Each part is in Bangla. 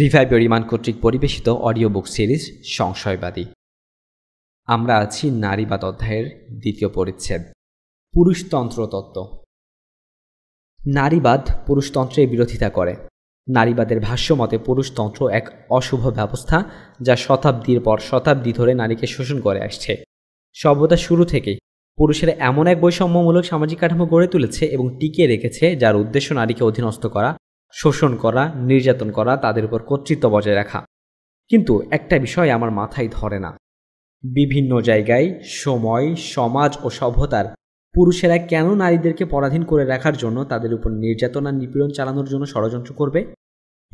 রিভাইভ রিমান কর্তৃক পরিবেশিত অডিও বুক সিরিজ সংশয়বাদী আমরা আছি নারীবাদ অধ্যায়ের দ্বিতীয় পরিচ্ছেদ পুরুষতন্ত্র তত্ত্ব নারীবাদ পুরুষতন্ত্রের বিরোধিতা করে নারীবাদের ভাষ্যমতে পুরুষতন্ত্র এক অশুভ ব্যবস্থা যা শতাব্দীর পর শতাব্দী ধরে নারীকে শোষণ করে আসছে সভ্যতা শুরু থেকেই পুরুষেরা এমন এক বৈষম্যমূলক সামাজিক কাঠামো গড়ে তুলেছে এবং টিকিয়ে রেখেছে যার উদ্দেশ্য নারীকে অধীনস্থ করা শোষণ করা নির্যাতন করা তাদের উপর কর্তৃত্ব বজায় রাখা কিন্তু একটা বিষয় আমার মাথায় ধরে না বিভিন্ন জায়গায় সময় সমাজ ও সভ্যতার পুরুষেরা কেন নারীদেরকে পরাধীন করে রাখার জন্য তাদের উপর নির্যাতন আর নিপীড়ন চালানোর জন্য ষড়যন্ত্র করবে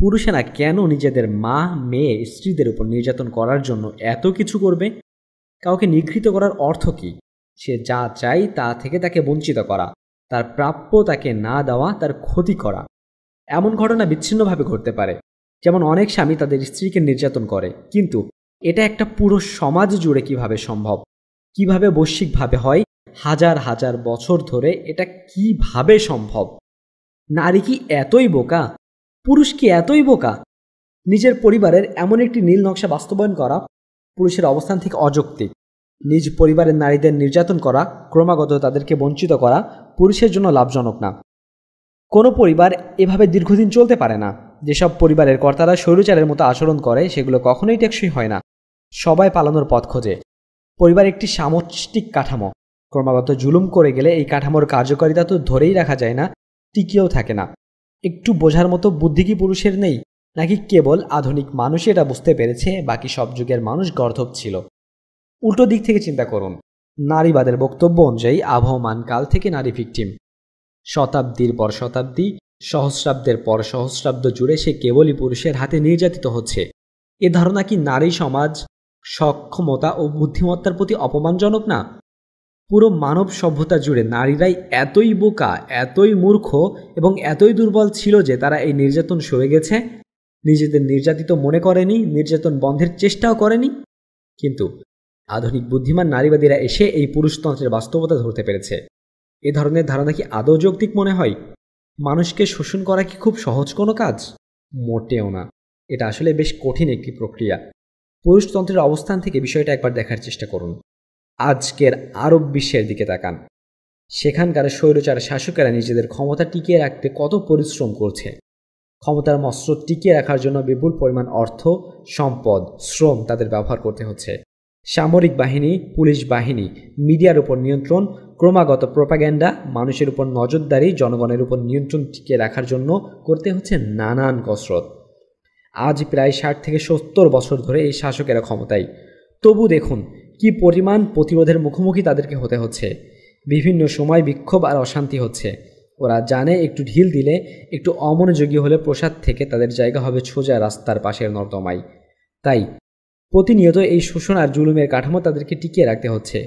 পুরুষেরা কেন নিজেদের মা মেয়ে স্ত্রীদের উপর নির্যাতন করার জন্য এত কিছু করবে কাউকে নিগৃহীত করার অর্থ কি সে যা চাই তা থেকে তাকে বঞ্চিত করা তার প্রাপ্য তাকে না দেওয়া তার ক্ষতি করা এমন ঘটনা বিচ্ছিন্নভাবে ঘটতে পারে যেমন অনেক স্বামী তাদের স্ত্রীকে নির্যাতন করে কিন্তু এটা একটা পুরো সমাজ জুড়ে কিভাবে সম্ভব কিভাবে বৈশ্বিকভাবে হয় হাজার হাজার বছর ধরে এটা কিভাবে সম্ভব নারী কি এতই বোকা পুরুষ কি এতই বোকা নিজের পরিবারের এমন একটি নীল নকশা বাস্তবায়ন করা পুরুষের অবস্থান থেকে অযৌক্তিক নিজ পরিবারের নারীদের নির্যাতন করা ক্রমাগত তাদেরকে বঞ্চিত করা পুরুষের জন্য লাভজনক না কোনো পরিবার এভাবে দীর্ঘদিন চলতে পারে না যেসব পরিবারের কর্তারা স্বৈরচারের মতো আচরণ করে সেগুলো কখনোই টেকসই হয় না সবাই পালানোর পথ খোঁজে পরিবার একটি সামষ্টিক কাঠামো ক্রমাগত জুলুম করে গেলে এই কাঠামোর কার্যকারিতা তো ধরেই রাখা যায় না টিকিয়েও থাকে না একটু বোঝার মতো বুদ্ধি কি পুরুষের নেই নাকি কেবল আধুনিক মানুষই এটা বুঝতে পেরেছে বাকি সব যুগের মানুষ গর্ধব ছিল উল্টো দিক থেকে চিন্তা করুন নারীবাদের বক্তব্য অনুযায়ী আবহমান কাল থেকে নারী ভিকটিম শতাব্দীর পর শতাব্দী সহস্রাব্দের পর সহস্রাব্দ জুড়ে সে কেবলই পুরুষের হাতে নির্যাতিত হচ্ছে এ ধারণা কি নারী সমাজ সক্ষমতা ও বুদ্ধিমত্তার প্রতি অপমানজনক না পুরো মানব সভ্যতা জুড়ে নারীরাই এতই বোকা এতই মূর্খ এবং এতই দুর্বল ছিল যে তারা এই নির্যাতন সয়ে গেছে নিজেদের নির্যাতিত মনে করেনি নির্যাতন বন্ধের চেষ্টাও করেনি কিন্তু আধুনিক বুদ্ধিমান নারীবাদীরা এসে এই পুরুষতন্ত্রের বাস্তবতা ধরতে পেরেছে এ ধরনের ধারণা কি আদৌ যৌক্তিক মনে হয় মানুষকে শোষণ করা কি খুব সহজ কোনো কাজ মোটেও না এটা আসলে বেশ কঠিন একটি প্রক্রিয়া পুরুষতন্ত্রের অবস্থান থেকে বিষয়টা একবার দেখার চেষ্টা করুন আজকের আরব বিশ্বের দিকে তাকান সেখানকার স্বৈরচার শাসকেরা নিজেদের ক্ষমতা টিকিয়ে রাখতে কত পরিশ্রম করছে ক্ষমতার মস্ত্র টিকিয়ে রাখার জন্য বিপুল পরিমাণ অর্থ সম্পদ শ্রম তাদের ব্যবহার করতে হচ্ছে সামরিক বাহিনী পুলিশ বাহিনী মিডিয়ার উপর নিয়ন্ত্রণ ক্রমাগত প্রোপাগ্যান্ডা মানুষের উপর নজরদারি জনগণের উপর নিয়ন্ত্রণ টিকিয়ে রাখার জন্য করতে হচ্ছে নানান কসরত আজ প্রায় ষাট থেকে সত্তর বছর ধরে এই শাসকেরা ক্ষমতায় তবু দেখুন কি পরিমাণ প্রতিরোধের মুখোমুখি তাদেরকে হতে হচ্ছে বিভিন্ন সময় বিক্ষোভ আর অশান্তি হচ্ছে ওরা জানে একটু ঢিল দিলে একটু অমনোযোগী হলে প্রসাদ থেকে তাদের জায়গা হবে সোজা রাস্তার পাশের নর্দমায় তাই প্রতিনিয়ত এই শোষণ আর জুলুমের কাঠামো তাদেরকে টিকিয়ে রাখতে হচ্ছে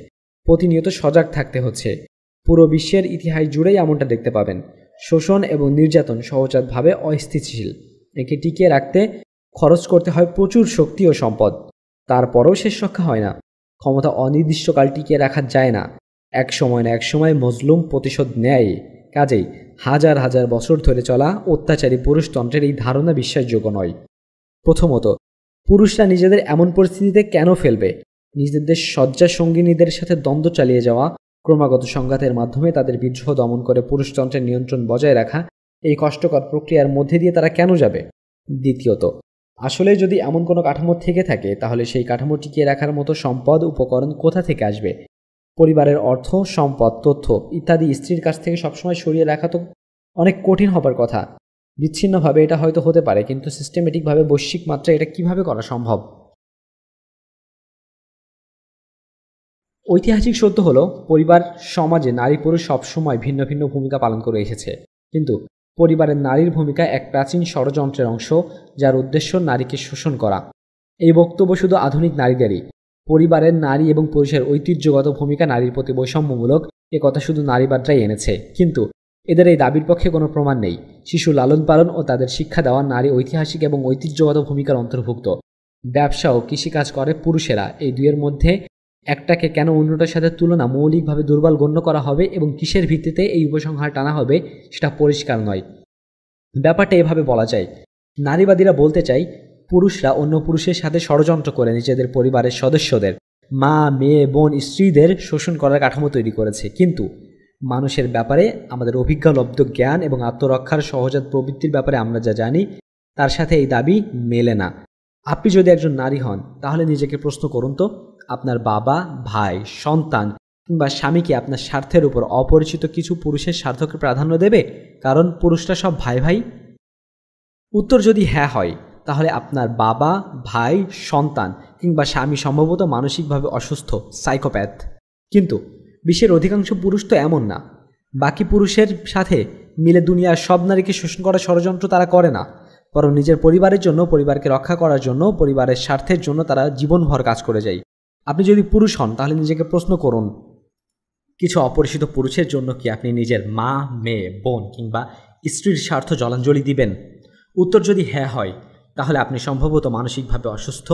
প্রতিনিয়ত সজাগ থাকতে হচ্ছে পুরো বিশ্বের ইতিহাস জুড়েই এমনটা দেখতে পাবেন শোষণ এবং নির্যাতন সহজাতভাবে অস্থিতিশীল একে টিকিয়ে রাখতে খরচ করতে হয় প্রচুর শক্তি ও সম্পদ তারপরও শেষ রক্ষা হয় না ক্ষমতা অনির্দিষ্টকাল টিকিয়ে রাখা যায় না এক সময় না এক সময় মজলুম প্রতিশোধ নেয় কাজেই হাজার হাজার বছর ধরে চলা অত্যাচারী পুরুষতন্ত্রের এই ধারণা বিশ্বাসযোগ্য নয় প্রথমত পুরুষরা নিজেদের এমন পরিস্থিতিতে কেন ফেলবে নিজেদের শয্যা সঙ্গিনীদের সাথে দ্বন্দ্ব চালিয়ে যাওয়া ক্রমাগত সংঘাতের মাধ্যমে তাদের বিদ্রোহ দমন করে পুরুষতন্ত্রের নিয়ন্ত্রণ বজায় রাখা এই কষ্টকর প্রক্রিয়ার মধ্যে দিয়ে তারা কেন যাবে দ্বিতীয়ত আসলে যদি এমন কোনো কাঠামো থেকে থাকে তাহলে সেই কাঠামো টিকিয়ে রাখার মতো সম্পদ উপকরণ কোথা থেকে আসবে পরিবারের অর্থ সম্পদ তথ্য ইত্যাদি স্ত্রীর কাছ থেকে সবসময় সরিয়ে রাখা তো অনেক কঠিন হবার কথা বিচ্ছিন্নভাবে এটা হয়তো হতে পারে কিন্তু সিস্টেমেটিকভাবে বৈশ্বিক মাত্রায় এটা কিভাবে করা সম্ভব ঐতিহাসিক সত্য হলো পরিবার সমাজে নারী পুরুষ সবসময় ভিন্ন ভিন্ন ভূমিকা পালন করে এসেছে কিন্তু পরিবারের নারীর ভূমিকা এক প্রাচীন ষড়যন্ত্রের অংশ যার উদ্দেশ্য নারীকে শোষণ করা এই বক্তব্য শুধু আধুনিক নারীদেরই পরিবারের নারী এবং পুরুষের ঐতিহ্যগত ভূমিকা নারীর প্রতি বৈষম্যমূলক এ কথা শুধু নারীবাদটাই এনেছে কিন্তু এদের এই দাবির পক্ষে কোনো প্রমাণ নেই শিশু লালন পালন ও তাদের শিক্ষা দেওয়া নারী ঐতিহাসিক এবং ঐতিহ্যগত ভূমিকার অন্তর্ভুক্ত ব্যবসা ও কৃষিকাজ করে পুরুষেরা এই দুইয়ের মধ্যে একটাকে কেন অন্যটার সাথে তুলনা মৌলিকভাবে দুর্বল গণ্য করা হবে এবং কিসের ভিত্তিতে এই উপসংহার টানা হবে সেটা পরিষ্কার নয় ব্যাপারটা এভাবে বলা যায় নারীবাদীরা বলতে চাই পুরুষরা অন্য পুরুষের সাথে ষড়যন্ত্র করে নিজেদের পরিবারের সদস্যদের মা মেয়ে বোন স্ত্রীদের শোষণ করার কাঠামো তৈরি করেছে কিন্তু মানুষের ব্যাপারে আমাদের অভিজ্ঞালব্ধ জ্ঞান এবং আত্মরক্ষার সহজাত প্রবৃত্তির ব্যাপারে আমরা যা জানি তার সাথে এই দাবি মেলে না আপনি যদি একজন নারী হন তাহলে নিজেকে প্রশ্ন করুন তো আপনার বাবা ভাই সন্তান কিংবা স্বামীকে আপনার স্বার্থের উপর অপরিচিত কিছু পুরুষের স্বার্থকে প্রাধান্য দেবে কারণ পুরুষরা সব ভাই ভাই উত্তর যদি হ্যাঁ হয় তাহলে আপনার বাবা ভাই সন্তান কিংবা স্বামী সম্ভবত মানসিকভাবে অসুস্থ সাইকোপ্যাথ কিন্তু বিশ্বের অধিকাংশ পুরুষ তো এমন না বাকি পুরুষের সাথে মিলে দুনিয়ার সব নারীকে শোষণ করার ষড়যন্ত্র তারা করে না বরং নিজের পরিবারের জন্য পরিবারকে রক্ষা করার জন্য পরিবারের স্বার্থের জন্য তারা জীবনভর কাজ করে যায় আপনি যদি পুরুষ হন তাহলে নিজেকে প্রশ্ন করুন কিছু অপরিচিত পুরুষের জন্য কি আপনি নিজের মা মেয়ে বোন কিংবা স্ত্রীর স্বার্থ জলাঞ্জলি দিবেন উত্তর যদি হ্যাঁ হয় তাহলে আপনি সম্ভবত মানসিকভাবে অসুস্থ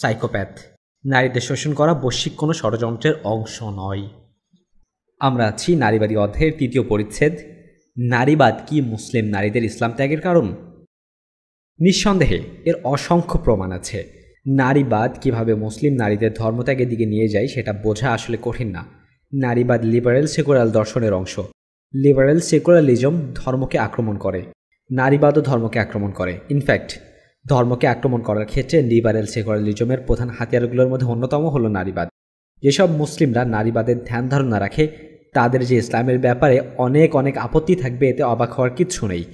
সাইকোপ্যাথ নারীদের শোষণ করা বৈশ্বিক কোনো ষড়যন্ত্রের অংশ নয় আমরা আছি নারীবাদী অধ্যায়ের তৃতীয় পরিচ্ছেদ নারীবাদ কি মুসলিম নারীদের ইসলাম ত্যাগের কারণ নিঃসন্দেহে এর অসংখ্য প্রমাণ আছে নারীবাদ কিভাবে মুসলিম নারীদের ধর্মত্যাগের দিকে নিয়ে যায় সেটা বোঝা আসলে কঠিন না নারীবাদ লিবারেল সেকুলার দর্শনের অংশ লিবারেল সেকুলারিজম ধর্মকে আক্রমণ করে নারীবাদও ধর্মকে আক্রমণ করে ইনফ্যাক্ট ধর্মকে আক্রমণ করার ক্ষেত্রে লিবারেল সেকুলারিজমের প্রধান হাতিয়ারগুলোর মধ্যে অন্যতম হল নারীবাদ যেসব মুসলিমরা নারীবাদের ধ্যান ধারণা রাখে তাদের যে ইসলামের ব্যাপারে অনেক অনেক আপত্তি থাকবে এতে অবাক হওয়ার কিচ্ছু নেই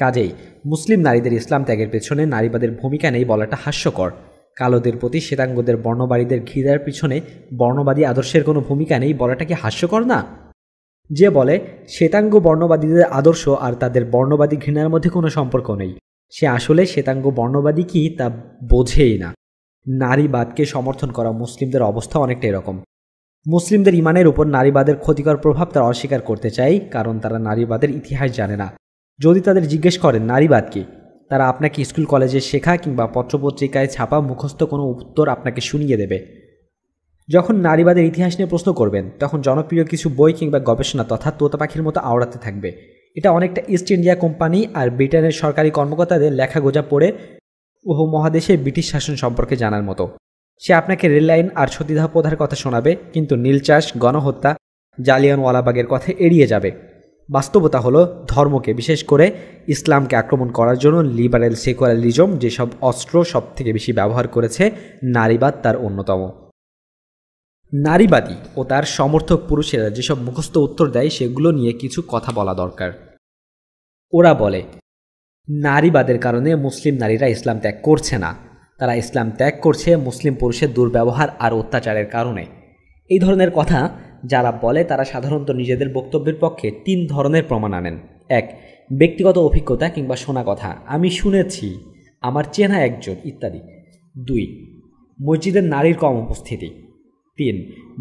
কাজেই মুসলিম নারীদের ইসলাম ত্যাগের পেছনে নারীবাদের ভূমিকা নেই বলাটা হাস্যকর কালোদের প্রতি শ্বেতাঙ্গদের বর্ণবাদীদের ঘৃণার পিছনে বর্ণবাদী আদর্শের কোনো ভূমিকা নেই বলাটা কি হাস্যকর না যে বলে শ্বেতাঙ্গ বর্ণবাদীদের আদর্শ আর তাদের বর্ণবাদী ঘৃণার মধ্যে কোনো সম্পর্ক নেই সে আসলে শ্বেতাঙ্গ বর্ণবাদী কি তা বোঝেই না নারীবাদকে সমর্থন করা মুসলিমদের অবস্থা অনেকটা এরকম মুসলিমদের ইমানের উপর নারীবাদের ক্ষতিকর প্রভাব তারা অস্বীকার করতে চায় কারণ তারা নারীবাদের ইতিহাস জানে না যদি তাদের জিজ্ঞেস করেন নারীবাদ কি তারা আপনাকে স্কুল কলেজে শেখা কিংবা পত্রপত্রিকায় ছাপা মুখস্থ কোনো উত্তর আপনাকে শুনিয়ে দেবে যখন নারীবাদের ইতিহাস নিয়ে প্রশ্ন করবেন তখন জনপ্রিয় কিছু বই কিংবা গবেষণা তথা তোতা পাখির মতো আওড়াতে থাকবে এটা অনেকটা ইস্ট ইন্ডিয়া কোম্পানি আর ব্রিটেনের সরকারি কর্মকর্তাদের লেখা গোজা পড়ে উপমহাদেশে ব্রিটিশ শাসন সম্পর্কে জানার মতো সে আপনাকে রেললাইন আর সতীদাহ প্রধার কথা শোনাবে কিন্তু নীলচাষ গণহত্যা জালিয়ানওয়ালাবাগের কথা এড়িয়ে যাবে বাস্তবতা হলো ধর্মকে বিশেষ করে ইসলামকে আক্রমণ করার জন্য লিবারেল সেকুয়ারালিজম যেসব অস্ত্র সবথেকে বেশি ব্যবহার করেছে নারীবাদ তার অন্যতম নারীবাদী ও তার সমর্থক পুরুষেরা যেসব মুখস্থ উত্তর দেয় সেগুলো নিয়ে কিছু কথা বলা দরকার ওরা বলে নারীবাদের কারণে মুসলিম নারীরা ইসলাম ত্যাগ করছে না তারা ইসলাম ত্যাগ করছে মুসলিম পুরুষের দুর্ব্যবহার আর অত্যাচারের কারণে এই ধরনের কথা যারা বলে তারা সাধারণত নিজেদের বক্তব্যের পক্ষে তিন ধরনের প্রমাণ আনেন এক ব্যক্তিগত অভিজ্ঞতা কিংবা শোনা কথা আমি শুনেছি আমার চেনা একজন ইত্যাদি দুই মসজিদের নারীর কম উপস্থিতি তিন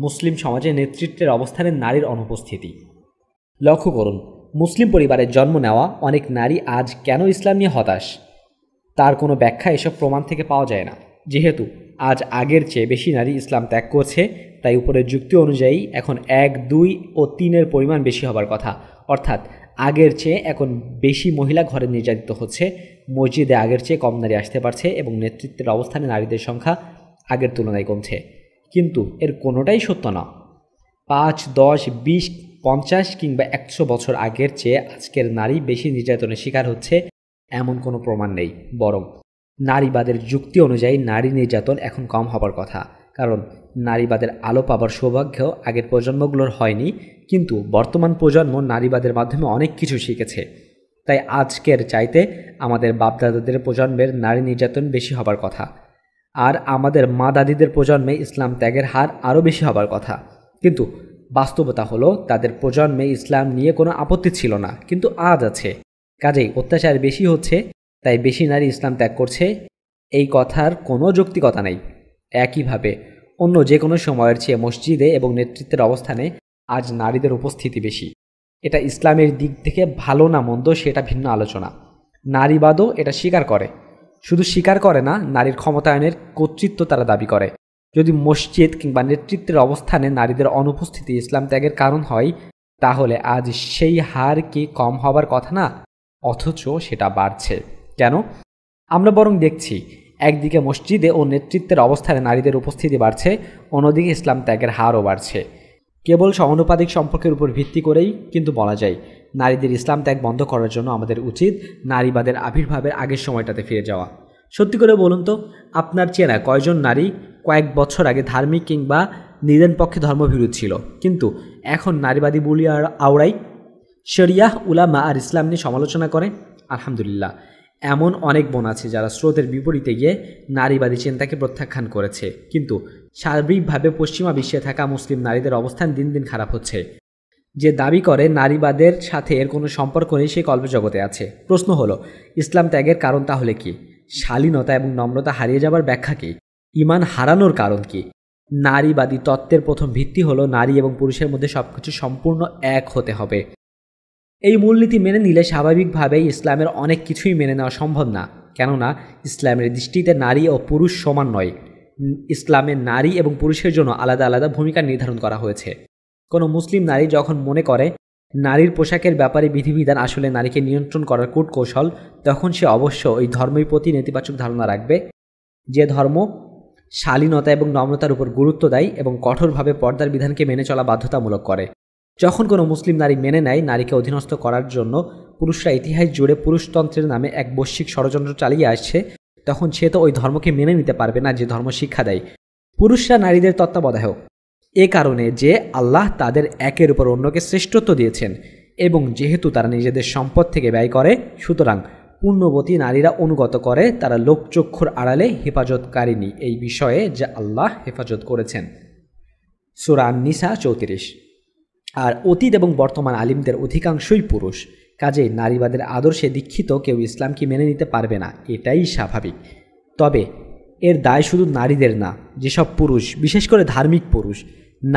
মুসলিম সমাজে নেতৃত্বের অবস্থানে নারীর অনুপস্থিতি লক্ষ্য করুন মুসলিম পরিবারে জন্ম নেওয়া অনেক নারী আজ কেন ইসলাম নিয়ে হতাশ তার কোনো ব্যাখ্যা এসব প্রমাণ থেকে পাওয়া যায় না যেহেতু আজ আগের চেয়ে বেশি নারী ইসলাম ত্যাগ করছে তাই উপরের যুক্তি অনুযায়ী এখন এক দুই ও তিনের পরিমাণ বেশি হবার কথা অর্থাৎ আগের চেয়ে এখন বেশি মহিলা ঘরে নির্যাতিত হচ্ছে মসজিদে আগের চেয়ে কম নারী আসতে পারছে এবং নেতৃত্বের অবস্থানে নারীদের সংখ্যা আগের তুলনায় কমছে কিন্তু এর কোনোটাই সত্য না পাঁচ দশ বিশ পঞ্চাশ কিংবা একশো বছর আগের চেয়ে আজকের নারী বেশি নির্যাতনের শিকার হচ্ছে এমন কোনো প্রমাণ নেই বরং নারীবাদের যুক্তি অনুযায়ী নারী নির্যাতন এখন কম হবার কথা কারণ নারীবাদের আলো পাবার সৌভাগ্য আগের প্রজন্মগুলোর হয়নি কিন্তু বর্তমান প্রজন্ম নারীবাদের মাধ্যমে অনেক কিছু শিখেছে তাই আজকের চাইতে আমাদের বাপদাদাদের প্রজন্মের নারী নির্যাতন বেশি হবার কথা আর আমাদের মা দাদিদের প্রজন্মে ইসলাম ত্যাগের হার আরও বেশি হবার কথা কিন্তু বাস্তবতা হলো তাদের প্রজন্মে ইসলাম নিয়ে কোনো আপত্তি ছিল না কিন্তু আজ আছে কাজেই অত্যাচার বেশি হচ্ছে তাই বেশি নারী ইসলাম ত্যাগ করছে এই কথার কোনো যৌক্তিকতা নেই একইভাবে অন্য যে কোনো সময়ের চেয়ে মসজিদে এবং নেতৃত্বের অবস্থানে আজ নারীদের উপস্থিতি বেশি এটা ইসলামের দিক থেকে ভালো না মন্দ সেটা ভিন্ন আলোচনা নারীবাদও এটা স্বীকার করে শুধু স্বীকার করে না নারীর ক্ষমতায়নের কর্তৃত্ব তারা দাবি করে যদি মসজিদ কিংবা নেতৃত্বের অবস্থানে নারীদের অনুপস্থিতি ইসলাম ত্যাগের কারণ হয় তাহলে আজ সেই হার কি কম হবার কথা না অথচ সেটা বাড়ছে কেন আমরা বরং দেখছি একদিকে মসজিদে ও নেতৃত্বের অবস্থানে নারীদের উপস্থিতি বাড়ছে অন্যদিকে ইসলাম ত্যাগের হারও বাড়ছে কেবল সমানুপাতিক সম্পর্কের উপর ভিত্তি করেই কিন্তু বলা যায় নারীদের ইসলাম ত্যাগ বন্ধ করার জন্য আমাদের উচিত নারীবাদের আবির্ভাবের আগের সময়টাতে ফিরে যাওয়া সত্যি করে বলুন তো আপনার চেনা কয়জন নারী কয়েক বছর আগে ধার্মিক কিংবা নিজের পক্ষে ধর্মবিরোধ ছিল কিন্তু এখন নারীবাদী বলিয়া আওড়াই শরিয়াহ উলামা আর ইসলাম নিয়ে সমালোচনা করে আলহামদুলিল্লাহ এমন অনেক বোন আছে যারা স্রোতের বিপরীতে গিয়ে নারীবাদী চিন্তাকে প্রত্যাখ্যান করেছে কিন্তু সার্বিকভাবে পশ্চিমা বিশ্বে থাকা মুসলিম নারীদের অবস্থান দিন দিন খারাপ হচ্ছে যে দাবি করে নারীবাদের সাথে এর কোনো সম্পর্ক নেই সেই কল্পজগতে আছে প্রশ্ন হলো ইসলাম ত্যাগের কারণ তাহলে কি শালীনতা এবং নম্রতা হারিয়ে যাবার ব্যাখ্যা কী ইমান হারানোর কারণ কি নারীবাদী তত্ত্বের প্রথম ভিত্তি হলো নারী এবং পুরুষের মধ্যে সব কিছু সম্পূর্ণ এক হতে হবে এই মূলনীতি মেনে নিলে স্বাভাবিকভাবেই ইসলামের অনেক কিছুই মেনে নেওয়া সম্ভব না কেননা ইসলামের দৃষ্টিতে নারী ও পুরুষ সমান নয় ইসলামে নারী এবং পুরুষের জন্য আলাদা আলাদা ভূমিকা নির্ধারণ করা হয়েছে কোনো মুসলিম নারী যখন মনে করে নারীর পোশাকের ব্যাপারে বিধিবিধান আসলে নারীকে নিয়ন্ত্রণ করার কূট কৌশল তখন সে অবশ্য ওই ধর্মের প্রতি নেতিবাচক ধারণা রাখবে যে ধর্ম শালীনতা এবং নম্রতার উপর গুরুত্ব দেয় এবং কঠোরভাবে পর্দার বিধানকে মেনে চলা বাধ্যতামূলক করে যখন কোনো মুসলিম নারী মেনে নেয় নারীকে অধীনস্থ করার জন্য পুরুষরা ইতিহাস জুড়ে পুরুষতন্ত্রের নামে এক বৈশ্বিক ষড়যন্ত্র চালিয়ে আসছে তখন সে তো ওই ধর্মকে মেনে নিতে পারবে না যে ধর্ম শিক্ষা দেয় পুরুষরা নারীদের তত্ত্বাবধায়ক এ কারণে যে আল্লাহ তাদের একের উপর অন্যকে শ্রেষ্ঠত্ব দিয়েছেন এবং যেহেতু তারা নিজেদের সম্পদ থেকে ব্যয় করে সুতরাং পূর্ণবতী নারীরা অনুগত করে তারা লোকচক্ষুর আড়ালে হেফাজতকারিনী এই বিষয়ে যে আল্লাহ হেফাজত করেছেন সুরান নিসা চৌত্রিশ আর অতীত এবং বর্তমান আলিমদের অধিকাংশই পুরুষ কাজে নারীবাদের আদর্শে দীক্ষিত কেউ ইসলামকে মেনে নিতে পারবে না এটাই স্বাভাবিক তবে এর দায় শুধু নারীদের না যেসব পুরুষ বিশেষ করে ধার্মিক পুরুষ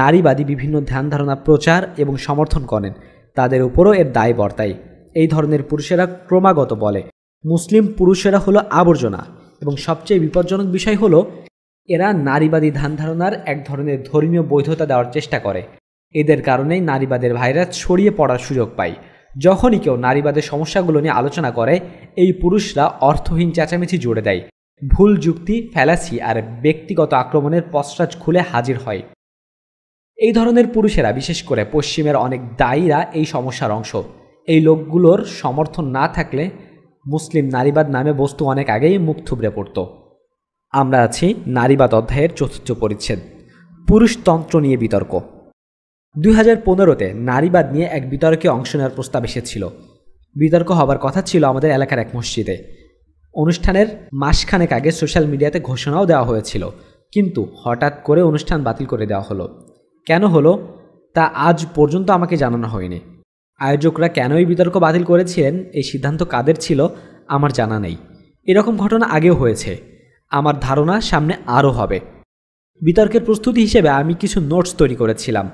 নারীবাদী বিভিন্ন ধ্যান ধারণা প্রচার এবং সমর্থন করেন তাদের উপরও এর দায় বর্তায় এই ধরনের পুরুষেরা ক্রমাগত বলে মুসলিম পুরুষেরা হলো আবর্জনা এবং সবচেয়ে বিপজ্জনক বিষয় হলো এরা নারীবাদী ধ্যান ধারণার এক ধরনের ধর্মীয় বৈধতা দেওয়ার চেষ্টা করে এদের কারণেই নারীবাদের ভাইরাস ছড়িয়ে পড়ার সুযোগ পায় যখনই কেউ নারীবাদের সমস্যাগুলো নিয়ে আলোচনা করে এই পুরুষরা অর্থহীন চেঁচামেচি জুড়ে দেয় ভুল যুক্তি ফ্যালাসি আর ব্যক্তিগত আক্রমণের পশ্চাৎ খুলে হাজির হয় এই ধরনের পুরুষেরা বিশেষ করে পশ্চিমের অনেক দায়ীরা এই সমস্যার অংশ এই লোকগুলোর সমর্থন না থাকলে মুসলিম নারীবাদ নামে বস্তু অনেক আগেই মুখ থুবড়ে পড়ত আমরা আছি নারীবাদ অধ্যায়ের চতুর্থ পরিচ্ছেদ পুরুষতন্ত্র নিয়ে বিতর্ক দুই হাজার পনেরোতে নারীবাদ নিয়ে এক বিতর্কে অংশ নেওয়ার প্রস্তাব এসেছিল বিতর্ক হবার কথা ছিল আমাদের এলাকার এক মসজিদে অনুষ্ঠানের মাসখানেক আগে সোশ্যাল মিডিয়াতে ঘোষণাও দেওয়া হয়েছিল কিন্তু হঠাৎ করে অনুষ্ঠান বাতিল করে দেওয়া হলো কেন হলো তা আজ পর্যন্ত আমাকে জানানো হয়নি আয়োজকরা কেনই বিতর্ক বাতিল করেছিলেন এই সিদ্ধান্ত কাদের ছিল আমার জানা নেই এরকম ঘটনা আগেও হয়েছে আমার ধারণা সামনে আরও হবে বিতর্কের প্রস্তুতি হিসেবে আমি কিছু নোটস তৈরি করেছিলাম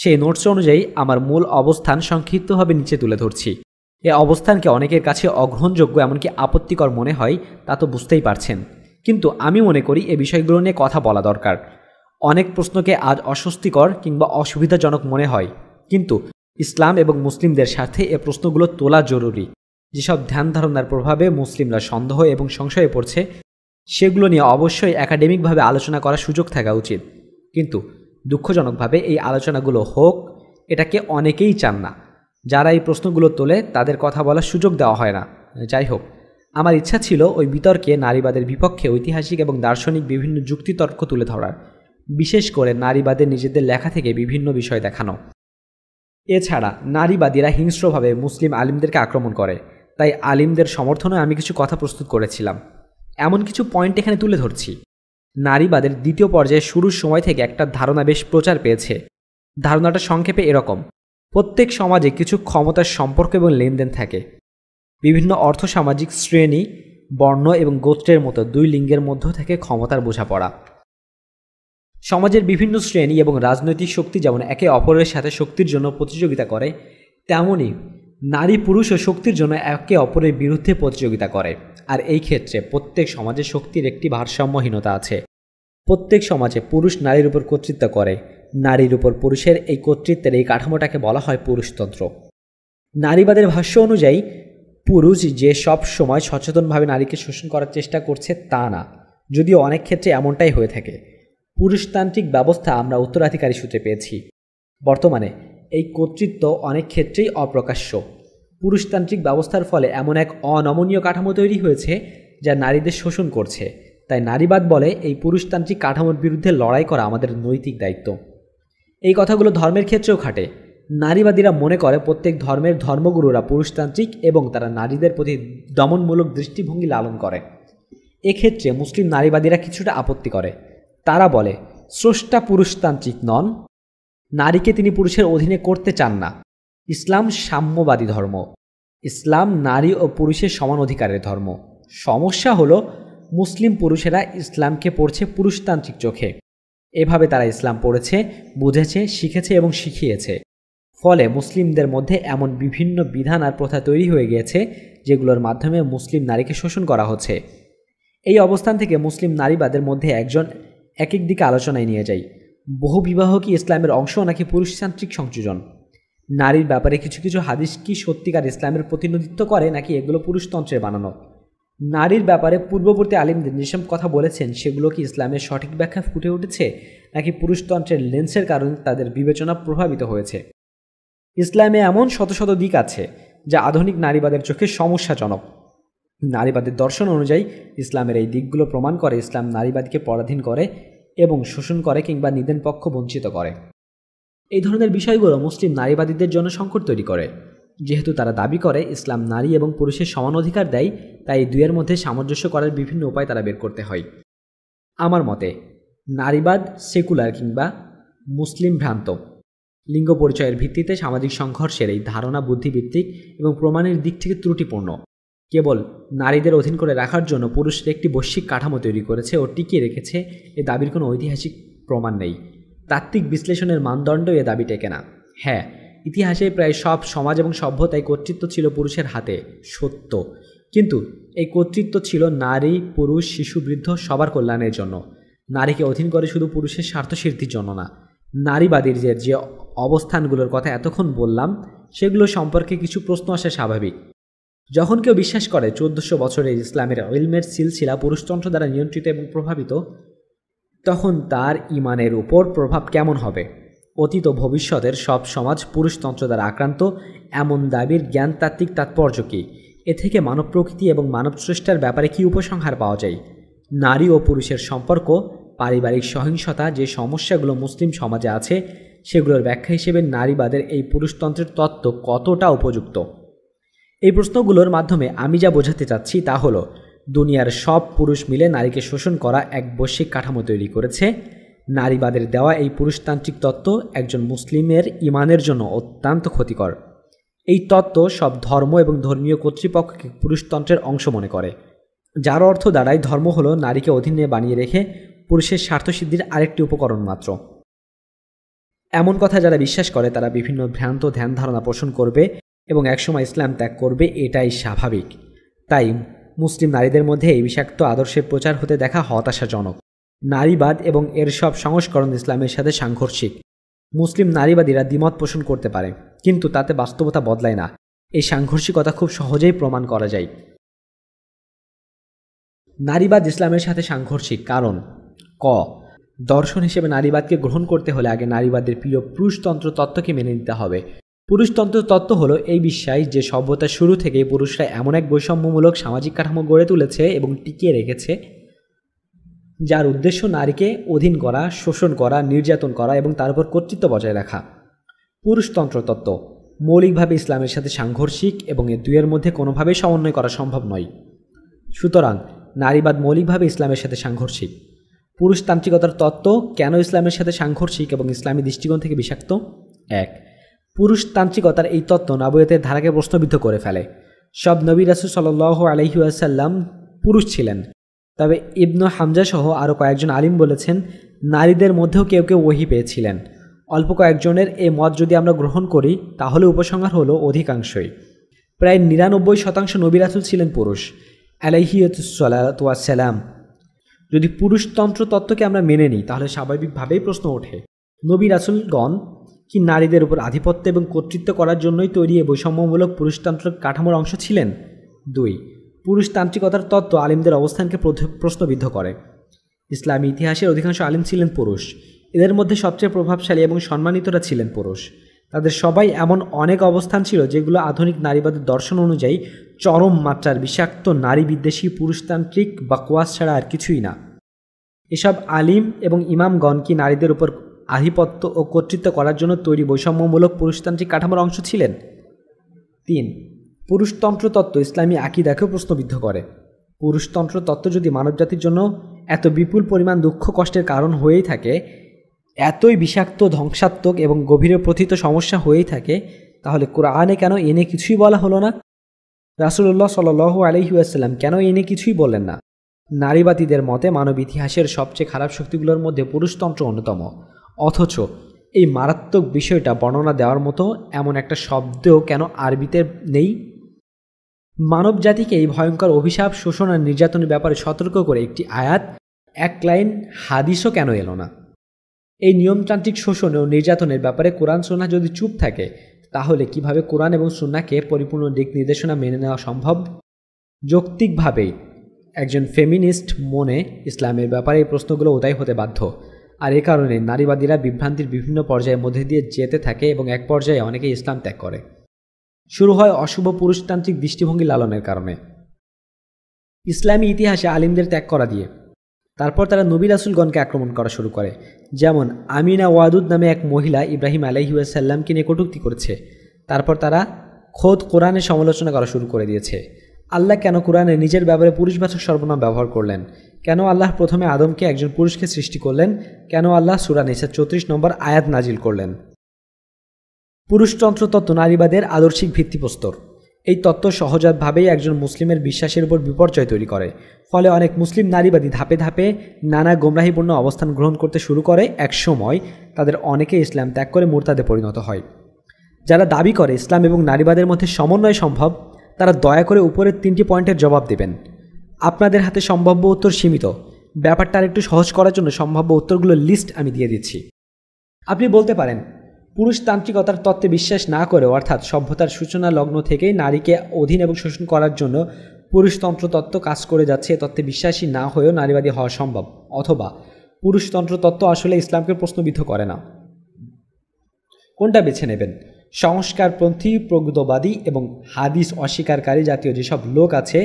সেই নোটস অনুযায়ী আমার মূল অবস্থান সংক্ষিপ্তভাবে নিচে তুলে ধরছি এ অবস্থানকে অনেকের কাছে অগ্রহণযোগ্য এমনকি আপত্তিকর মনে হয় তা তো বুঝতেই পারছেন কিন্তু আমি মনে করি এ বিষয়গুলো নিয়ে কথা বলা দরকার অনেক প্রশ্নকে আজ অস্বস্তিকর কিংবা অসুবিধাজনক মনে হয় কিন্তু ইসলাম এবং মুসলিমদের সাথে এ প্রশ্নগুলো তোলা জরুরি যেসব ধ্যান ধারণার প্রভাবে মুসলিমরা সন্দেহ এবং সংশয়ে পড়ছে সেগুলো নিয়ে অবশ্যই একাডেমিকভাবে আলোচনা করার সুযোগ থাকা উচিত কিন্তু দুঃখজনকভাবে এই আলোচনাগুলো হোক এটাকে অনেকেই চান না যারা এই প্রশ্নগুলো তোলে তাদের কথা বলার সুযোগ দেওয়া হয় না যাই হোক আমার ইচ্ছা ছিল ওই বিতর্কে নারীবাদের বিপক্ষে ঐতিহাসিক এবং দার্শনিক বিভিন্ন যুক্তিতর্ক তুলে ধরার বিশেষ করে নারীবাদের নিজেদের লেখা থেকে বিভিন্ন বিষয় দেখানো এছাড়া নারীবাদীরা হিংস্রভাবে মুসলিম আলিমদেরকে আক্রমণ করে তাই আলিমদের সমর্থনে আমি কিছু কথা প্রস্তুত করেছিলাম এমন কিছু পয়েন্ট এখানে তুলে ধরছি নারীবাদের দ্বিতীয় পর্যায়ে শুরুর সময় থেকে একটা ধারণা বেশ প্রচার পেয়েছে ধারণাটা সংক্ষেপে এরকম প্রত্যেক সমাজে কিছু ক্ষমতার সম্পর্ক এবং লেনদেন থাকে বিভিন্ন অর্থসামাজিক শ্রেণী বর্ণ এবং গোত্রের মতো দুই লিঙ্গের মধ্য থেকে ক্ষমতার বোঝাপড়া সমাজের বিভিন্ন শ্রেণী এবং রাজনৈতিক শক্তি যেমন একে অপরের সাথে শক্তির জন্য প্রতিযোগিতা করে তেমনই নারী পুরুষ ও শক্তির জন্য একে অপরের বিরুদ্ধে প্রতিযোগিতা করে আর এই ক্ষেত্রে প্রত্যেক সমাজে শক্তির একটি ভারসাম্যহীনতা আছে প্রত্যেক সমাজে পুরুষ নারীর উপর কর্তৃত্ব করে নারীর উপর পুরুষের এই কর্তৃত্বের এই কাঠামোটাকে বলা হয় পুরুষতন্ত্র নারীবাদের ভাষ্য অনুযায়ী পুরুষ যে সব সময় সচেতনভাবে নারীকে শোষণ করার চেষ্টা করছে তা না যদিও অনেক ক্ষেত্রে এমনটাই হয়ে থাকে পুরুষতান্ত্রিক ব্যবস্থা আমরা উত্তরাধিকারী সূত্রে পেয়েছি বর্তমানে এই কর্তৃত্ব অনেক ক্ষেত্রেই অপ্রকাশ্য পুরুষতান্ত্রিক ব্যবস্থার ফলে এমন এক অনমনীয় কাঠামো তৈরি হয়েছে যা নারীদের শোষণ করছে তাই নারীবাদ বলে এই পুরুষতান্ত্রিক কাঠামোর বিরুদ্ধে লড়াই করা আমাদের নৈতিক দায়িত্ব এই কথাগুলো ধর্মের ক্ষেত্রেও খাটে নারীবাদীরা মনে করে প্রত্যেক ধর্মের ধর্মগুরুরা পুরুষতান্ত্রিক এবং তারা নারীদের প্রতি দমনমূলক দৃষ্টিভঙ্গি লালন করে এক্ষেত্রে মুসলিম নারীবাদীরা কিছুটা আপত্তি করে তারা বলে স্রষ্টা পুরুষতান্ত্রিক নন নারীকে তিনি পুরুষের অধীনে করতে চান না ইসলাম সাম্যবাদী ধর্ম ইসলাম নারী ও পুরুষের সমান অধিকারের ধর্ম সমস্যা হলো মুসলিম পুরুষেরা ইসলামকে পড়ছে পুরুষতান্ত্রিক চোখে এভাবে তারা ইসলাম পড়েছে বুঝেছে শিখেছে এবং শিখিয়েছে ফলে মুসলিমদের মধ্যে এমন বিভিন্ন বিধান আর প্রথা তৈরি হয়ে গিয়েছে যেগুলোর মাধ্যমে মুসলিম নারীকে শোষণ করা হচ্ছে এই অবস্থান থেকে মুসলিম নারীবাদের মধ্যে একজন এক এক দিকে আলোচনায় নিয়ে যাই বহু বিবাহ কি ইসলামের অংশ নাকি পুরুষতান্ত্রিক সংযোজন নারীর ব্যাপারে কিছু কিছু হাদিস কি সত্যিকার ইসলামের প্রতিনিধিত্ব করে নাকি এগুলো পুরুষতন্ত্রের বানানো নারীর ব্যাপারে পূর্ববর্তী আলিমদের যেসব কথা বলেছেন সেগুলো কি ইসলামের সঠিক ব্যাখ্যা ফুটে উঠেছে নাকি পুরুষতন্ত্রের লেন্সের কারণে তাদের বিবেচনা প্রভাবিত হয়েছে ইসলামে এমন শত শত দিক আছে যা আধুনিক নারীবাদের চোখে সমস্যাজনক নারীবাদের দর্শন অনুযায়ী ইসলামের এই দিকগুলো প্রমাণ করে ইসলাম নারীবাদকে পরাধীন করে এবং শোষণ করে কিংবা নিদেন পক্ষ বঞ্চিত করে এই ধরনের বিষয়গুলো মুসলিম নারীবাদীদের জন্য সংকট তৈরি করে যেহেতু তারা দাবি করে ইসলাম নারী এবং পুরুষের সমান অধিকার দেয় তাই দুয়ের মধ্যে সামঞ্জস্য করার বিভিন্ন উপায় তারা বের করতে হয় আমার মতে নারীবাদ সেকুলার কিংবা মুসলিম ভ্রান্ত লিঙ্গ পরিচয়ের ভিত্তিতে সামাজিক সংঘর্ষের এই ধারণা বুদ্ধিভিত্তিক এবং প্রমাণের দিক থেকে ত্রুটিপূর্ণ কেবল নারীদের অধীন করে রাখার জন্য পুরুষের একটি বৈশ্বিক কাঠামো তৈরি করেছে ও টিকিয়ে রেখেছে এ দাবির কোনো ঐতিহাসিক প্রমাণ নেই তাত্ত্বিক বিশ্লেষণের মানদণ্ড এ দাবি টেকে না হ্যাঁ ইতিহাসে প্রায় সব সমাজ এবং সভ্যতায় কর্তৃত্ব ছিল পুরুষের হাতে সত্য কিন্তু এই কর্তৃত্ব ছিল নারী পুরুষ শিশু বৃদ্ধ সবার কল্যাণের জন্য নারীকে অধীন করে শুধু পুরুষের স্বার্থসিদ্ধির জন্য না নারীবাদীর যে যে অবস্থানগুলোর কথা এতক্ষণ বললাম সেগুলো সম্পর্কে কিছু প্রশ্ন আসে স্বাভাবিক যখন কেউ বিশ্বাস করে চোদ্দশো বছরে ইসলামের ইলমের সিলসিলা পুরুষতন্ত্র দ্বারা নিয়ন্ত্রিত এবং প্রভাবিত তখন তার ইমানের উপর প্রভাব কেমন হবে অতীত ভবিষ্যতের সব সমাজ পুরুষতন্ত্র দ্বারা আক্রান্ত এমন দাবির জ্ঞানতাত্ত্বিক তাৎপর্য কী এ থেকে মানব প্রকৃতি এবং মানব সৃষ্টার ব্যাপারে কি উপসংহার পাওয়া যায় নারী ও পুরুষের সম্পর্ক পারিবারিক সহিংসতা যে সমস্যাগুলো মুসলিম সমাজে আছে সেগুলোর ব্যাখ্যা হিসেবে নারীবাদের এই পুরুষতন্ত্রের তত্ত্ব কতটা উপযুক্ত এই প্রশ্নগুলোর মাধ্যমে আমি যা বোঝাতে চাচ্ছি তা হলো দুনিয়ার সব পুরুষ মিলে নারীকে শোষণ করা এক বৈশ্বিক কাঠামো তৈরি করেছে নারীবাদের দেওয়া এই পুরুষতান্ত্রিক তত্ত্ব একজন মুসলিমের ইমানের জন্য অত্যন্ত ক্ষতিকর এই তত্ত্ব সব ধর্ম এবং ধর্মীয় কর্তৃপক্ষকে পুরুষতন্ত্রের অংশ মনে করে যার অর্থ দাঁড়ায় ধর্ম হল নারীকে অধীনে বানিয়ে রেখে পুরুষের স্বার্থসিদ্ধির আরেকটি উপকরণ মাত্র এমন কথা যারা বিশ্বাস করে তারা বিভিন্ন ভ্রান্ত ধ্যান ধারণা পোষণ করবে এবং একসময় ইসলাম ত্যাগ করবে এটাই স্বাভাবিক তাই মুসলিম নারীদের মধ্যে এই বিষাক্ত আদর্শের প্রচার হতে দেখা হতাশাজনক নারীবাদ এবং এর সব সংস্করণ ইসলামের সাথে সাংঘর্ষিক মুসলিম নারীবাদীরা দ্বিমত পোষণ করতে পারে কিন্তু তাতে বাস্তবতা বদলায় না এই সাংঘর্ষিকতা খুব সহজেই প্রমাণ করা যায় নারীবাদ ইসলামের সাথে সাংঘর্ষিক কারণ ক দর্শন হিসেবে নারীবাদকে গ্রহণ করতে হলে আগে নারীবাদের প্রিয় পুরুষতন্ত্র তত্ত্বকে মেনে নিতে হবে পুরুষতন্ত্র তত্ত্ব হলো এই বিশ্বাস যে সভ্যতার শুরু থেকে পুরুষরা এমন এক বৈষম্যমূলক সামাজিক কাঠামো গড়ে তুলেছে এবং টিকিয়ে রেখেছে যার উদ্দেশ্য নারীকে অধীন করা শোষণ করা নির্যাতন করা এবং তার উপর কর্তৃত্ব বজায় রাখা পুরুষতন্ত্র তত্ত্ব মৌলিকভাবে ইসলামের সাথে সাংঘর্ষিক এবং এ দুয়ের মধ্যে কোনোভাবেই সমন্বয় করা সম্ভব নয় সুতরাং নারীবাদ মৌলিকভাবে ইসলামের সাথে সাংঘর্ষিক পুরুষতান্ত্রিকতার তত্ত্ব কেন ইসলামের সাথে সাংঘর্ষিক এবং ইসলামী দৃষ্টিকোণ থেকে বিষাক্ত এক পুরুষতান্ত্রিকতার এই তত্ত্ব নাবয়তের ধারাকে প্রশ্নবিদ্ধ করে ফেলে সব নবী রাসুল সাল আলহিউসাল্লাম পুরুষ ছিলেন তবে ইবনু হামজা সহ আরও কয়েকজন আলিম বলেছেন নারীদের মধ্যেও কেউ কেউ ওহি পেয়েছিলেন অল্প কয়েকজনের এই মত যদি আমরা গ্রহণ করি তাহলে উপসংহার হলো অধিকাংশই প্রায় নিরানব্বই শতাংশ নবী রাসুল ছিলেন পুরুষ আলাইহিয়াতুসালাম যদি পুরুষতন্ত্র তত্ত্বকে আমরা মেনে নিই তাহলে স্বাভাবিকভাবেই প্রশ্ন ওঠে নবী রাসুলগণ কি নারীদের উপর আধিপত্য এবং কর্তৃত্ব করার জন্যই তৈরি এ বৈষম্যমূলক পুরুষতান্ত্রিক কাঠামোর অংশ ছিলেন দুই পুরুষতান্ত্রিকতার তত্ত্ব আলিমদের অবস্থানকে প্রশ্নবিদ্ধ করে ইসলামী ইতিহাসের অধিকাংশ আলিম ছিলেন পুরুষ এদের মধ্যে সবচেয়ে প্রভাবশালী এবং সম্মানিতরা ছিলেন পুরুষ তাদের সবাই এমন অনেক অবস্থান ছিল যেগুলো আধুনিক নারীবাদের দর্শন অনুযায়ী চরম মাত্রার বিষাক্ত নারী বিদ্বেষী পুরুষতান্ত্রিক বা কোয়াস ছাড়া আর কিছুই না এসব আলিম এবং ইমামগণ কি নারীদের উপর আধিপত্য ও কর্তৃত্ব করার জন্য তৈরি বৈষম্যমূলক পুরুষতান্ত্রিক কাঠামোর অংশ ছিলেন তিন পুরুষতন্ত্র তত্ত্ব ইসলামী আকিদাকেও প্রশ্নবিদ্ধ করে পুরুষতন্ত্র তত্ত্ব যদি মানবজাতির জন্য এত বিপুল পরিমাণ দুঃখ কষ্টের কারণ হয়েই থাকে এতই বিষাক্ত ধ্বংসাত্মক এবং গভীরে প্রথিত সমস্যা হয়েই থাকে তাহলে কোরআনে কেন এনে কিছুই বলা হলো না রাসুল্লাহ সাল্লাহ আলহিউসাল্লাম কেন এনে কিছুই বললেন না নারীবাদীদের মতে মানব ইতিহাসের সবচেয়ে খারাপ শক্তিগুলোর মধ্যে পুরুষতন্ত্র অন্যতম অথচ এই মারাত্মক বিষয়টা বর্ণনা দেওয়ার মতো এমন একটা শব্দও কেন আরবিতে নেই মানব জাতিকে এই ভয়ঙ্কর অভিশাপ শোষণ আর নির্যাতনের ব্যাপারে সতর্ক করে একটি আয়াত এক লাইন হাদিসও কেন এলো না এই নিয়মতান্ত্রিক শোষণ ও নির্যাতনের ব্যাপারে কোরআন সোনা যদি চুপ থাকে তাহলে কিভাবে কোরআন এবং সুন্নাকে পরিপূর্ণ দিক নির্দেশনা মেনে নেওয়া সম্ভব যৌক্তিকভাবেই একজন ফেমিনিস্ট মনে ইসলামের ব্যাপারে এই প্রশ্নগুলো উদয় হতে বাধ্য আর এ কারণে নারীবাদীরা বিভ্রান্তির বিভিন্ন পর্যায়ের মধ্যে দিয়ে যেতে থাকে এবং এক পর্যায়ে অনেকে ইসলাম ত্যাগ করে শুরু হয় অশুভ পুরুষতান্ত্রিক দৃষ্টিভঙ্গি লালনের কারণে ইসলামী ইতিহাসে আলিমদের ত্যাগ করা দিয়ে তারপর তারা নবীর রাসুলগণকে আক্রমণ করা শুরু করে যেমন আমিনা ওয়াদুদ নামে এক মহিলা ইব্রাহিম আলাইহুয়াসাল্লামকে নিয়ে কটুক্তি করেছে তারপর তারা খোদ কোরআনের সমালোচনা করা শুরু করে দিয়েছে আল্লাহ কেন কোরআনে নিজের ব্যাপারে পুরুষবাচক সর্বনাম ব্যবহার করলেন কেন আল্লাহ প্রথমে আদমকে একজন পুরুষকে সৃষ্টি করলেন কেন আল্লাহ সুরা চৌত্রিশ নম্বর আয়াত নাজিল করলেন পুরুষতন্ত্র তত্ত্ব নারীবাদের আদর্শিক ভিত্তিপ্রস্তর এই তত্ত্ব সহজাতভাবেই একজন মুসলিমের বিশ্বাসের উপর বিপর্যয় তৈরি করে ফলে অনেক মুসলিম নারীবাদী ধাপে ধাপে নানা গোমরাহিপূর্ণ অবস্থান গ্রহণ করতে শুরু করে এক সময় তাদের অনেকে ইসলাম ত্যাগ করে মূর্তাদে পরিণত হয় যারা দাবি করে ইসলাম এবং নারীবাদের মধ্যে সমন্বয় সম্ভব তারা দয়া করে উপরের তিনটি পয়েন্টের জবাব দেবেন আপনাদের হাতে সম্ভাব্য উত্তর সীমিত ব্যাপারটা আরেকটু সহজ করার জন্য সম্ভাব্য উত্তরগুলোর লিস্ট আমি দিয়ে দিচ্ছি আপনি বলতে পারেন পুরুষতান্ত্রিকতার তত্ত্বে বিশ্বাস না করে অর্থাৎ সভ্যতার সূচনা লগ্ন থেকেই নারীকে অধীন এবং শোষণ করার জন্য পুরুষতন্ত্র তত্ত্ব কাজ করে যাচ্ছে তত্ত্বে বিশ্বাসী না হয়েও নারীবাদী হওয়া সম্ভব অথবা পুরুষতন্ত্র তত্ত্ব আসলে ইসলামকে প্রশ্নবিদ্ধ করে না কোনটা বেছে নেবেন সংস্কারপন্থী প্রগতবাদী এবং হাদিস অস্বীকারী জাতীয় যেসব লোক আছে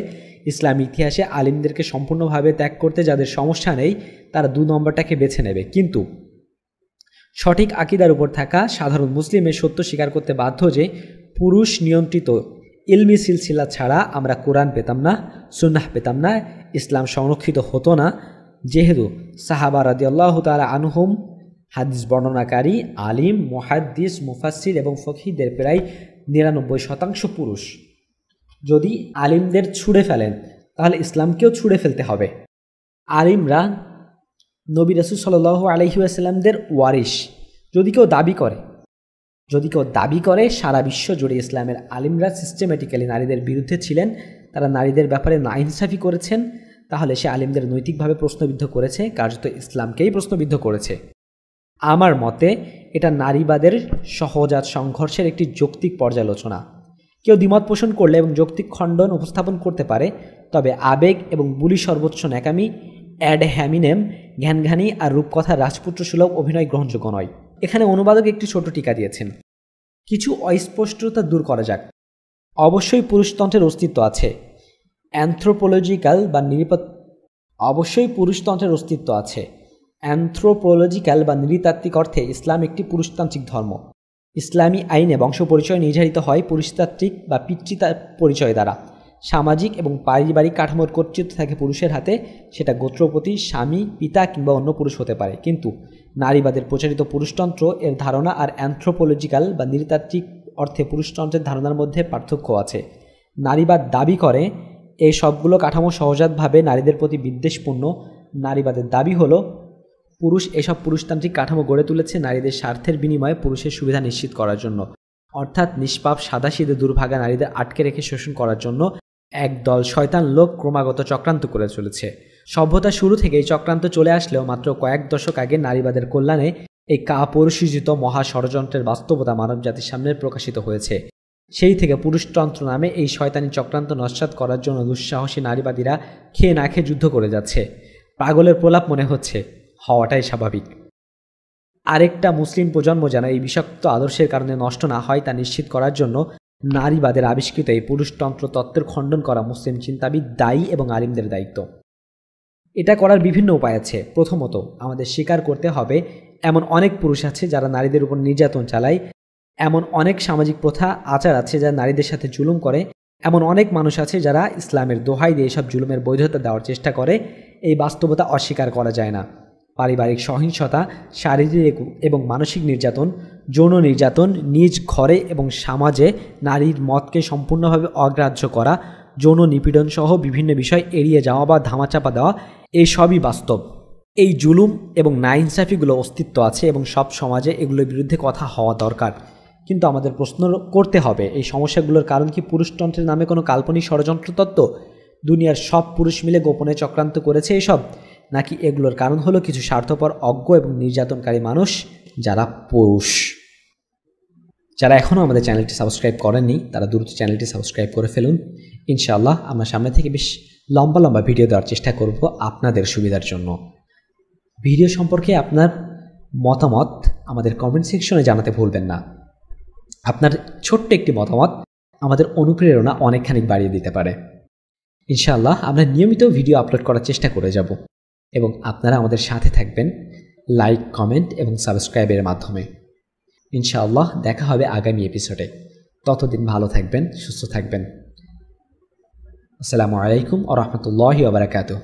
ইসলাম ইতিহাসে আলিমদেরকে সম্পূর্ণভাবে ত্যাগ করতে যাদের সমস্যা নেই তারা দু নম্বরটাকে বেছে নেবে কিন্তু সঠিক আকিদার উপর থাকা সাধারণ মুসলিমের সত্য স্বীকার করতে বাধ্য যে পুরুষ নিয়ন্ত্রিত ইলমি সিলসিলা ছাড়া আমরা কোরআন পেতাম না সুন্নাহ পেতাম না ইসলাম সংরক্ষিত হতো না যেহেতু সাহাবা আল্লাহ তালা আনহোম হাদিস বর্ণনাকারী আলিম মুহাদ্দিস মুফাসির এবং ফকিদের প্রায় নিরানব্বই শতাংশ পুরুষ যদি আলিমদের ছুঁড়ে ফেলেন তাহলে ইসলামকেও ছুঁড়ে ফেলতে হবে আলিমরা নবী রসুল সাল আলহিউসাল্লামদের ওয়ারিস যদি কেউ দাবি করে যদি কেউ দাবি করে সারা বিশ্ব জুড়ে ইসলামের আলিমরা সিস্টেমেটিক্যালি নারীদের বিরুদ্ধে ছিলেন তারা নারীদের ব্যাপারে না ইনসাফি করেছেন তাহলে সে আলিমদের নৈতিকভাবে প্রশ্নবিদ্ধ করেছে কার্যত ইসলামকেই প্রশ্নবিদ্ধ করেছে আমার মতে এটা নারীবাদের সহজাত সংঘর্ষের একটি যৌক্তিক পর্যালোচনা কেউ দ্বিমত পোষণ করলে এবং যৌক্তিক খণ্ডন উপস্থাপন করতে পারে তবে আবেগ এবং বুলি সর্বোচ্চ ন্যাকামি অ্যাড হ্যামিনেম ঘ্যানঘানি আর রূপকথা রাজপুত্র সুলভ অভিনয় গ্রহণযোগ্য নয় এখানে অনুবাদক একটি ছোট টিকা দিয়েছেন কিছু অস্পষ্টতা দূর করা যাক অবশ্যই পুরুষতন্ত্রের অস্তিত্ব আছে অ্যান্থ্রোপোলজিক্যাল বা নিরাপদ অবশ্যই পুরুষতন্ত্রের অস্তিত্ব আছে অ্যান্থ্রোপোলজিক্যাল বা নৃতাত্ত্বিক অর্থে ইসলাম একটি পুরুষতান্ত্রিক ধর্ম ইসলামী আইনে বংশ পরিচয় নির্ধারিত হয় পুরুষতাত্ত্বিক বা পিতৃতা পরিচয় দ্বারা সামাজিক এবং পারিবারিক কাঠামোর কর্তৃত্ব থাকে পুরুষের হাতে সেটা গোত্রপতি স্বামী পিতা কিংবা অন্য পুরুষ হতে পারে কিন্তু নারীবাদের প্রচারিত পুরুষতন্ত্র এর ধারণা আর অ্যান্থ্রোপোলজিক্যাল বা নৃতাত্ত্বিক অর্থে পুরুষতন্ত্রের ধারণার মধ্যে পার্থক্য আছে নারীবাদ দাবি করে এই সবগুলো কাঠামো সহজাতভাবে নারীদের প্রতি বিদ্বেষপূর্ণ নারীবাদের দাবি হলো পুরুষ এসব পুরুষতান্ত্রিক কাঠামো গড়ে তুলেছে নারীদের স্বার্থের বিনিময়ে পুরুষের সুবিধা নিশ্চিত করার জন্য অর্থাৎ নিষ্পাপ সাদাশিদে দুর্ভাগা নারীদের আটকে রেখে শোষণ করার জন্য একদল শয়তান লোক ক্রমাগত চক্রান্ত করে চলেছে সভ্যতা শুরু থেকেই চক্রান্ত চলে আসলেও মাত্র কয়েক দশক আগে নারীবাদের কল্যাণে এই কাপুরুষিজিত মহা ষড়যন্ত্রের বাস্তবতা মানব জাতির সামনে প্রকাশিত হয়েছে সেই থেকে পুরুষতন্ত্র নামে এই শয়তানি চক্রান্ত নস্বাত করার জন্য দুঃসাহসী নারীবাদীরা খেয়ে না খেয়ে যুদ্ধ করে যাচ্ছে পাগলের প্রলাপ মনে হচ্ছে হওয়াটাই স্বাভাবিক আরেকটা মুসলিম প্রজন্ম যেন এই বিষাক্ত আদর্শের কারণে নষ্ট না হয় তা নিশ্চিত করার জন্য নারীবাদের আবিষ্কৃত এই পুরুষতন্ত্র তত্ত্বের খণ্ডন করা মুসলিম চিন্তাবিদ দায়ী এবং আলিমদের দায়িত্ব এটা করার বিভিন্ন উপায় আছে প্রথমত আমাদের স্বীকার করতে হবে এমন অনেক পুরুষ আছে যারা নারীদের উপর নির্যাতন চালায় এমন অনেক সামাজিক প্রথা আচার আছে যা নারীদের সাথে জুলুম করে এমন অনেক মানুষ আছে যারা ইসলামের দোহাই দিয়ে এসব জুলুমের বৈধতা দেওয়ার চেষ্টা করে এই বাস্তবতা অস্বীকার করা যায় না পারিবারিক সহিংসতা শারীরিক এবং মানসিক নির্যাতন যৌন নির্যাতন নিজ ঘরে এবং সমাজে নারীর মতকে সম্পূর্ণভাবে অগ্রাহ্য করা যৌন নিপীড়ন সহ বিভিন্ন বিষয় এড়িয়ে যাওয়া বা ধামাচাপা দেওয়া এই সবই বাস্তব এই জুলুম এবং নাইনসাফিগুলো অস্তিত্ব আছে এবং সব সমাজে এগুলোর বিরুদ্ধে কথা হওয়া দরকার কিন্তু আমাদের প্রশ্ন করতে হবে এই সমস্যাগুলোর কারণ কি পুরুষতন্ত্রের নামে কোনো কাল্পনিক ষড়যন্ত্র তত্ত্ব দুনিয়ার সব পুরুষ মিলে গোপনে চক্রান্ত করেছে এসব নাকি এগুলোর কারণ হলো কিছু স্বার্থপর অজ্ঞ এবং নির্যাতনকারী মানুষ যারা পুরুষ যারা এখনও আমাদের চ্যানেলটি সাবস্ক্রাইব করেননি তারা দ্রুত চ্যানেলটি সাবস্ক্রাইব করে ফেলুন ইনশাআল্লাহ আমরা সামনে থেকে বেশ লম্বা লম্বা ভিডিও দেওয়ার চেষ্টা করব আপনাদের সুবিধার জন্য ভিডিও সম্পর্কে আপনার মতামত আমাদের কমেন্ট সেকশনে জানাতে ভুলবেন না আপনার ছোট্ট একটি মতামত আমাদের অনুপ্রেরণা অনেকখানি বাড়িয়ে দিতে পারে ইনশাআল্লাহ আমরা নিয়মিত ভিডিও আপলোড করার চেষ্টা করে যাব এবং আপনারা আমাদের সাথে থাকবেন লাইক কমেন্ট এবং সাবস্ক্রাইবের মাধ্যমে ইনশাআল্লাহ দেখা হবে আগামী এপিসোডে ততদিন ভালো থাকবেন সুস্থ থাকবেন আসসালামু আলাইকুম ও রহমতুল্লাহ বারাকাতুহ